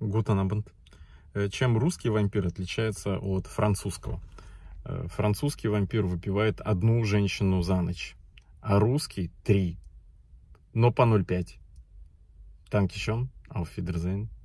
Гутанабанд. Э, чем русский вампир отличается от французского? Э, французский вампир выпивает одну женщину за ночь, а русский — три, но по 0,5. Танкишон, Ауфидерзейн.